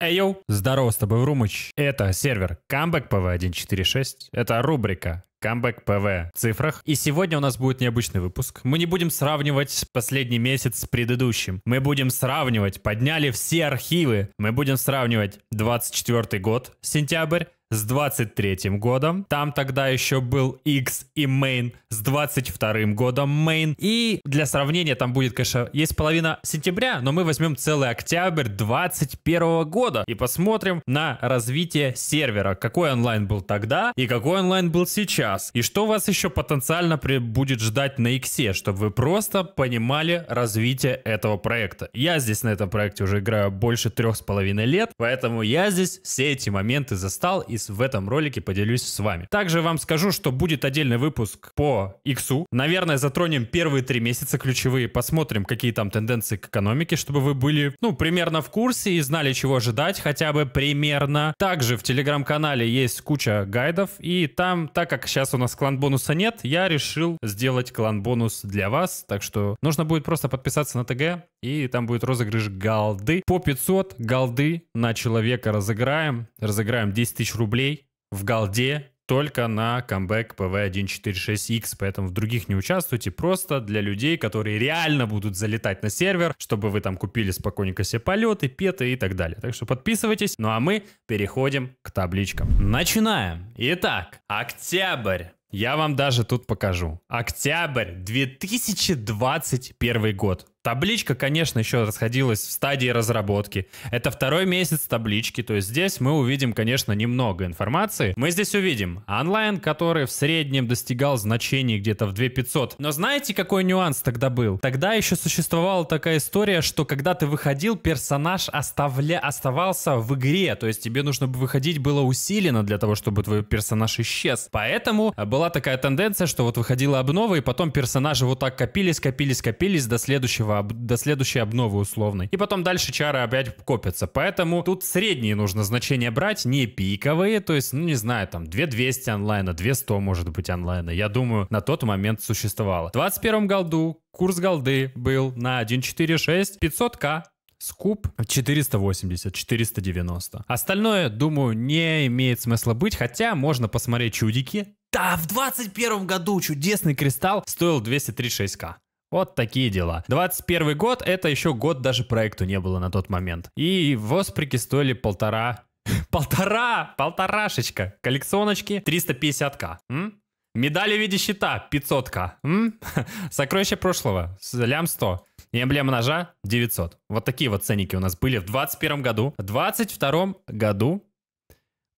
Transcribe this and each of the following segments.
Эйоу, здорово, с тобой Румыч. Это сервер Comeback PV 1.4.6. Это рубрика Comeback PV в цифрах. И сегодня у нас будет необычный выпуск. Мы не будем сравнивать последний месяц с предыдущим. Мы будем сравнивать, подняли все архивы. Мы будем сравнивать 24 год, сентябрь, с 23 годом. Там тогда еще был X и Main с 22 годом Main. И для сравнения там будет, конечно, есть половина сентября, но мы возьмем целый октябрь 21 года и посмотрим на развитие сервера. Какой онлайн был тогда и какой онлайн был сейчас. И что вас еще потенциально будет ждать на X, чтобы вы просто понимали развитие этого проекта. Я здесь на этом проекте уже играю больше трех с половиной лет, поэтому я здесь все эти моменты застал и и в этом ролике поделюсь с вами. Также вам скажу, что будет отдельный выпуск по иксу. Наверное, затронем первые три месяца ключевые, посмотрим, какие там тенденции к экономике, чтобы вы были, ну, примерно в курсе и знали, чего ожидать, хотя бы примерно. Также в телеграм-канале есть куча гайдов, и там, так как сейчас у нас клан-бонуса нет, я решил сделать клан-бонус для вас, так что нужно будет просто подписаться на ТГ, и там будет розыгрыш голды. По 500 голды на человека разыграем, разыграем 10 тысяч рублей рублей в голде только на камбэк PV146X, поэтому в других не участвуйте, просто для людей, которые реально будут залетать на сервер, чтобы вы там купили спокойненько себе полеты, петы и так далее. Так что подписывайтесь, ну а мы переходим к табличкам. Начинаем! Итак, октябрь. Я вам даже тут покажу. Октябрь 2021 год. Табличка, конечно, еще расходилась в стадии разработки. Это второй месяц таблички, то есть здесь мы увидим, конечно, немного информации. Мы здесь увидим онлайн, который в среднем достигал значений где-то в 2500. Но знаете, какой нюанс тогда был? Тогда еще существовала такая история, что когда ты выходил, персонаж оставля... оставался в игре, то есть тебе нужно выходить было усиленно для того, чтобы твой персонаж исчез. Поэтому э, была такая тенденция, что вот выходила обнова, и потом персонажи вот так копились, копились, копились до следующего этого, до следующей обновы условной. И потом дальше чары опять копятся. Поэтому тут средние нужно значения брать, не пиковые. То есть, ну не знаю, там 2200 онлайна, 200 может быть онлайна. Я думаю, на тот момент существовало. В 21 году курс голды был на 1.46 500к. Скуп 480, 490. Остальное, думаю, не имеет смысла быть, хотя можно посмотреть чудики. Да, в 21 году чудесный кристалл стоил 236к. Вот такие дела. 21 год, это еще год даже проекту не было на тот момент. И восприки стоили полтора... Полтора! Полторашечка! Коллекционочки 350к. М? Медали в виде щита 500к. М? Сокровище прошлого. Лям 100. И эмблема ножа 900. Вот такие вот ценники у нас были в 21 году. В 22 году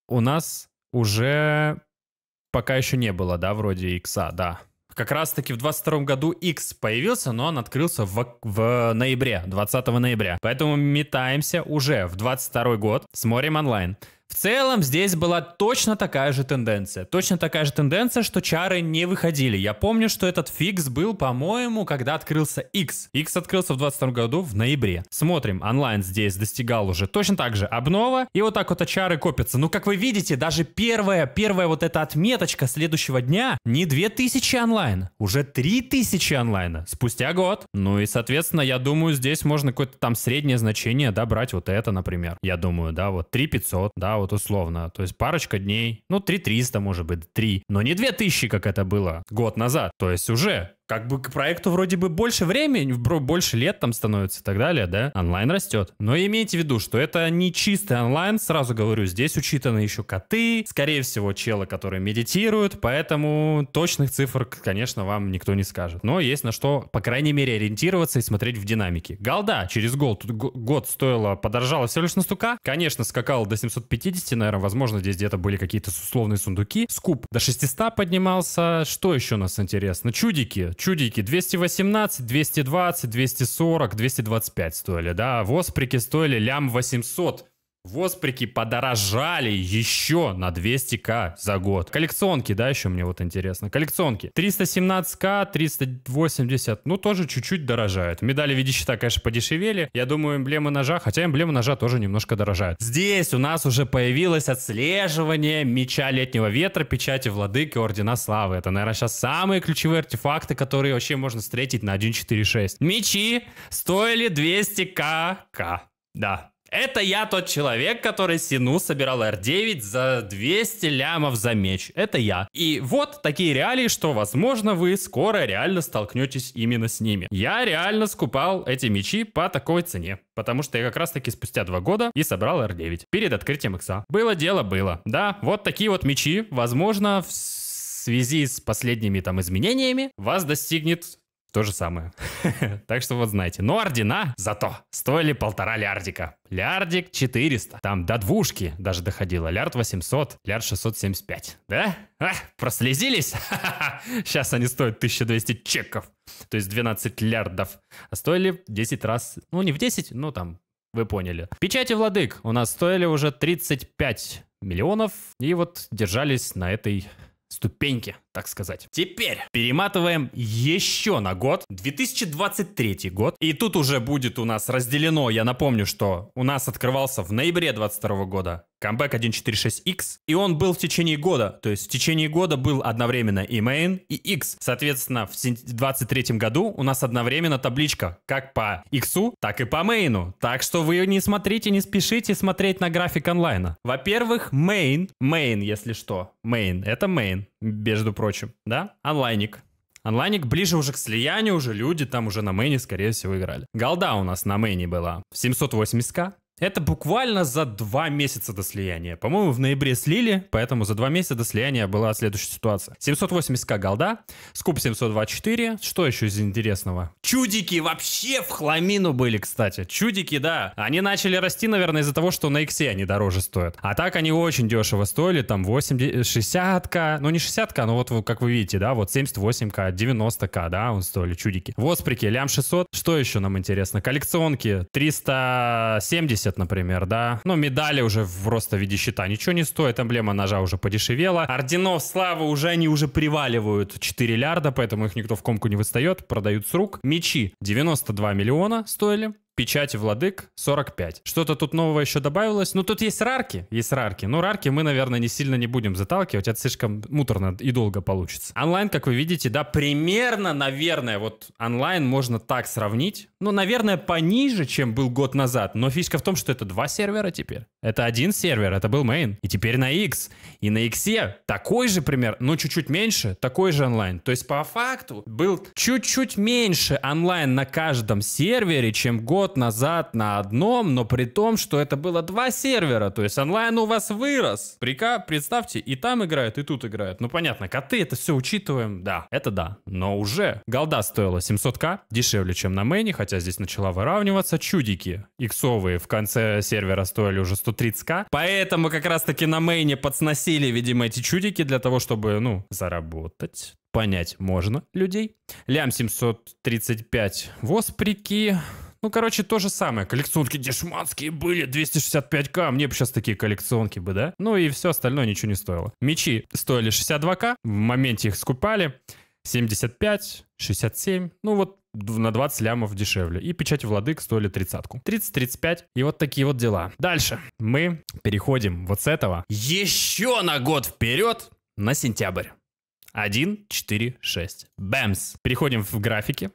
у нас уже пока еще не было, да, вроде икса, да как раз-таки в 22 году X появился, но он открылся в, в ноябре, 20 ноября. Поэтому метаемся уже в 22 год, смотрим онлайн. В целом здесь была точно такая же тенденция. Точно такая же тенденция, что чары не выходили. Я помню, что этот фикс был, по-моему, когда открылся X. X открылся в 22 году в ноябре. Смотрим, онлайн здесь достигал уже точно так же обнова. И вот так вот чары копятся. Ну, как вы видите, даже первая, первая вот эта отметочка следующего дня не 2000 онлайн, уже 3000 онлайна спустя год. Ну и, соответственно, я думаю, здесь можно какое-то там среднее значение, да, брать вот это, например. Я думаю, да, вот 3500, да, вот условно. То есть парочка дней, ну 3 300 может быть, 3, но не 2000, как это было год назад. То есть уже как бы к проекту вроде бы больше времени, больше лет там становится и так далее, да? Онлайн растет. Но имейте в виду, что это не чистый онлайн, сразу говорю, здесь учитаны еще коты, скорее всего, челы, которые медитируют, поэтому точных цифр, конечно, вам никто не скажет. Но есть на что, по крайней мере, ориентироваться и смотреть в динамике. Голда через гол, тут год стоила, подорожала все лишь на стука, конечно, скакала до 750, наверное, возможно, здесь где-то были какие-то условные сундуки, скуп до 600 поднимался, что еще у нас интересно? Чудики, чудики 218, 220, 240, 225 стоили, да, а восприки стоили лям 800 Восприки подорожали еще на 200к за год. Коллекционки, да, еще мне вот интересно. Коллекционки. 317к, 380, ну тоже чуть-чуть дорожают. Медали в виде щита, конечно, подешевели. Я думаю, эмблемы ножа, хотя эмблемы ножа тоже немножко дорожают. Здесь у нас уже появилось отслеживание меча летнего ветра, печати Владыки ордена славы. Это, наверное, сейчас самые ключевые артефакты, которые вообще можно встретить на 1.4.6. Мечи стоили 200к. Да, это я тот человек, который Сину собирал R9 за 200 лямов за меч. Это я. И вот такие реалии, что, возможно, вы скоро реально столкнетесь именно с ними. Я реально скупал эти мечи по такой цене. Потому что я как раз таки спустя два года и собрал R9 перед открытием икса. Было дело, было. Да, вот такие вот мечи, возможно, в связи с последними там изменениями вас достигнет то же самое. так что вот знаете. Но ордена зато стоили полтора лярдика. Лярдик 400. Там до двушки даже доходило. Лярд 800, лярд 675. Да? А, прослезились? Сейчас они стоят 1200 чеков. То есть 12 лярдов. А стоили 10 раз. Ну, не в 10, ну там, вы поняли. Печати владык у нас стоили уже 35 миллионов. И вот держались на этой ступеньке так сказать. Теперь перематываем еще на год, 2023 год. И тут уже будет у нас разделено, я напомню, что у нас открывался в ноябре 22 года камбэк 1.4.6X, и он был в течение года, то есть в течение года был одновременно и main, и X. Соответственно, в 23 году у нас одновременно табличка как по X, так и по мейну. Так что вы не смотрите, не спешите смотреть на график онлайна. Во-первых, main, main, если что, main, это main, между прочим, прочим, да? Онлайник. Онлайник ближе уже к слиянию, уже люди там уже на мэне, скорее всего, играли. Голда у нас на мэне была в 780к, это буквально за два месяца до слияния. По-моему, в ноябре слили, поэтому за два месяца до слияния была следующая ситуация. 780к голда, скуп 724. Что еще из интересного? Чудики вообще в хламину были, кстати. Чудики, да. Они начали расти, наверное, из-за того, что на иксе они дороже стоят. А так они очень дешево стоили, там 80, 60к, ну не 60к, но вот как вы видите, да, вот 78к, 90к, да, он стоили чудики. Восприки, лям 600. Что еще нам интересно? Коллекционки 370 70, например, да. Но медали уже просто в виде щита ничего не стоит, эмблема ножа уже подешевела. Орденов славы уже они уже приваливают 4 лярда, поэтому их никто в комку не выстает, продают с рук. Мечи 92 миллиона стоили печати владык 45. Что-то тут нового еще добавилось. Ну, тут есть рарки, есть рарки. Но ну, рарки мы, наверное, не сильно не будем заталкивать. Это слишком муторно и долго получится. Онлайн, как вы видите, да, примерно, наверное, вот онлайн можно так сравнить. Ну, наверное, пониже, чем был год назад. Но фишка в том, что это два сервера теперь. Это один сервер, это был мейн. И теперь на X. И на X такой же пример, но чуть-чуть меньше, такой же онлайн. То есть, по факту, был чуть-чуть меньше онлайн на каждом сервере, чем год вперед, назад на одном, но при том, что это было два сервера, то есть онлайн у вас вырос. Прика, представьте, и там играют, и тут играют. Ну понятно, коты, это все учитываем, да, это да, но уже. Голда стоила 700к, дешевле, чем на мейне, хотя здесь начала выравниваться. Чудики иксовые в конце сервера стоили уже 130к, поэтому как раз-таки на мейне подсносили, видимо, эти чудики для того, чтобы, ну, заработать понять можно людей. Лям 735 восприки. Ну, короче, то же самое. Коллекционки дешманские были, 265к. А мне бы сейчас такие коллекционки бы, да? Ну и все остальное ничего не стоило. Мечи стоили 62к. В моменте их скупали. 75, 67, ну вот на 20 лямов дешевле. И печать владык стоили тридцатку. 30-35. И вот такие вот дела. Дальше мы переходим вот с этого еще на год вперед на сентябрь. 1, 4, 6. Бэмс. Переходим в графики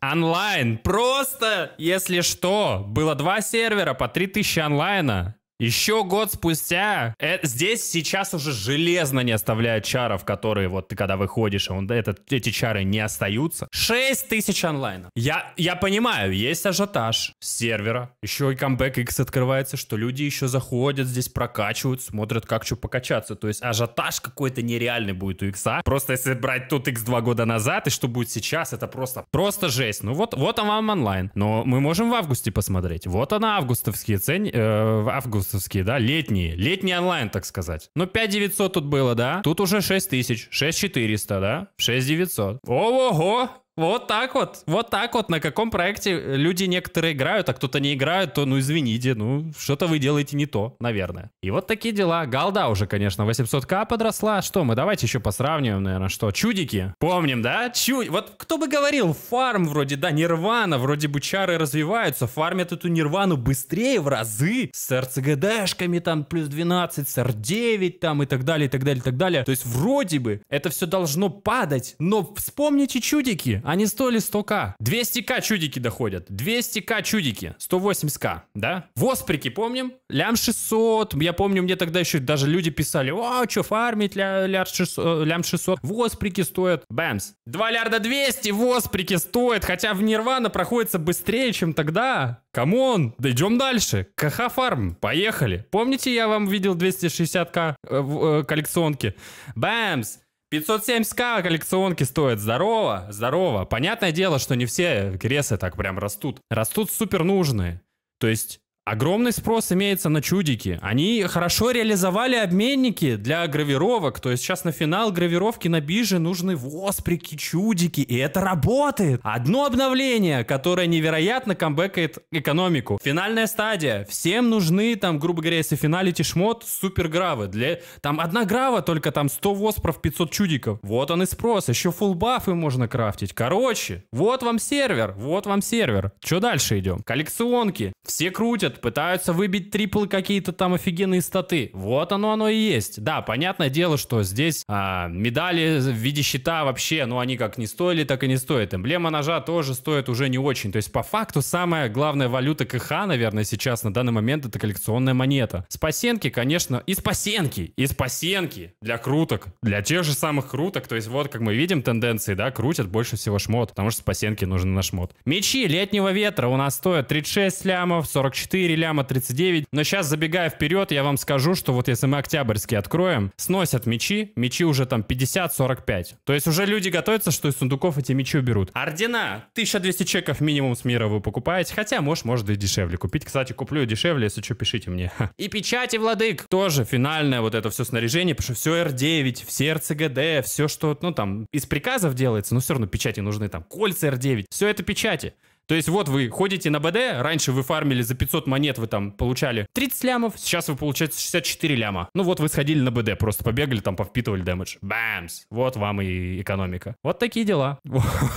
онлайн. Просто, если что, было два сервера по 3000 онлайна. Еще год спустя, э, здесь сейчас уже железно не оставляют чаров, которые вот ты когда выходишь, а он, этот, эти чары не остаются. 6 тысяч онлайна. Я, я понимаю, есть ажиотаж сервера, еще и камбэк X открывается, что люди еще заходят, здесь прокачивают, смотрят, как что покачаться. То есть ажиотаж какой-то нереальный будет у X. А. Просто если брать тут X два года назад и что будет сейчас, это просто, просто жесть. Ну вот, вот он вам онлайн. Но мы можем в августе посмотреть. Вот она августовские цены, э, август августовские, да, летние, летний онлайн, так сказать. Но ну, 5900 тут было, да, тут уже тысяч, 6000, 6400, да, 6900. Ого-го, вот так вот, вот так вот, на каком проекте люди некоторые играют, а кто-то не играет, то, ну, извините, ну, что-то вы делаете не то, наверное. И вот такие дела. Голда уже, конечно, 800к подросла. Что мы, давайте еще посравниваем, наверное, что? Чудики. Помним, да? Чу... Вот кто бы говорил, фарм вроде, да, нирвана, вроде бучары развиваются, фармят эту нирвану быстрее в разы, с РЦГДшками там плюс 12, с р9 там и так далее, и так далее, и так далее. То есть вроде бы это все должно падать, но вспомните чудики, они стоили 100к. 200к чудики доходят. 200к чудики. 180к, да? Восприки, помним? Лям 600. Я помню, мне тогда еще даже люди писали, о, что фармить ля, ля 600, э, лям 600. Восприки стоят. Бэмс. 2 лярда 200 восприки стоят. Хотя в Нирвана проходится быстрее, чем тогда. Камон, да идем дальше. КХ фарм, поехали. Помните, я вам видел 260к э, э, коллекционки? Бэмс. 570к коллекционки стоят. Здорово, здорово. Понятное дело, что не все кресы так прям растут. Растут супер нужные. То есть Огромный спрос имеется на чудики. Они хорошо реализовали обменники для гравировок. То есть сейчас на финал гравировки на бирже нужны восприки, чудики. И это работает. Одно обновление, которое невероятно камбэкает экономику. Финальная стадия. Всем нужны, там, грубо говоря, если финалити шмот, гравы Для... Там одна грава, только там 100 воспров, 500 чудиков. Вот он и спрос. Еще фул бафы можно крафтить. Короче, вот вам сервер. Вот вам сервер. Что дальше идем? Коллекционки. Все крутят пытаются выбить триплы какие-то там офигенные статы. Вот оно оно и есть. Да, понятное дело, что здесь а, медали в виде щита вообще, ну они как не стоили, так и не стоят. Эмблема ножа тоже стоит уже не очень. То есть по факту самая главная валюта КХ, наверное, сейчас на данный момент это коллекционная монета. Спасенки, конечно, и спасенки, и спасенки для круток, для тех же самых круток. То есть вот как мы видим тенденции, да, крутят больше всего шмот, потому что спасенки нужны на шмот. Мечи летнего ветра у нас стоят 36 лямов, 44 4 ляма 39. Но сейчас, забегая вперед, я вам скажу, что вот если мы Октябрьский откроем, сносят мечи, мечи уже там 50-45. То есть уже люди готовятся, что из сундуков эти мечи уберут. Ордена 1200 чеков минимум с мира вы покупаете, хотя, может, может и дешевле купить. Кстати, куплю дешевле, если что, пишите мне. И печати, владык, тоже финальное вот это все снаряжение, потому что все R9, все РЦГД, все, что, ну там, из приказов делается, но все равно печати нужны, там, кольца R9, все это печати. То есть вот вы ходите на БД, раньше вы фармили за 500 монет, вы там получали 30 лямов, сейчас вы получаете 64 ляма. Ну вот вы сходили на БД, просто побегали там, повпитывали дэмэдж. бэмс. Вот вам и экономика. Вот такие дела.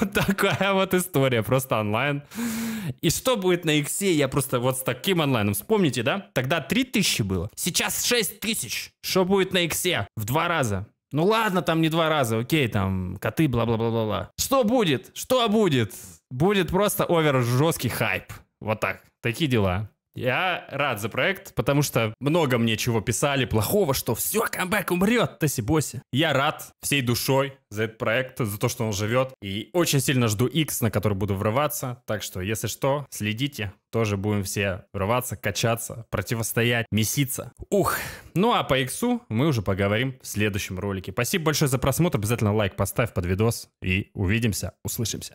Вот такая вот история, просто онлайн. И что будет на иксе, я просто вот с таким онлайном. Вспомните, да? Тогда 3000 было, сейчас 6000. Что будет на иксе? В два раза. Ну ладно, там не два раза, окей, там коты, бла-бла-бла-бла. бла Что будет? Что будет? Будет просто овер жесткий хайп. Вот так. Такие дела. Я рад за проект, потому что много мне чего писали плохого, что все, камбэк умрет, Тосибоси. Я рад всей душой за этот проект, за то, что он живет. И очень сильно жду X, на который буду врываться. Так что, если что, следите. Тоже будем все врываться, качаться, противостоять, меситься. Ух! Ну а по Иксу мы уже поговорим в следующем ролике. Спасибо большое за просмотр. Обязательно лайк поставь под видос. И увидимся, услышимся.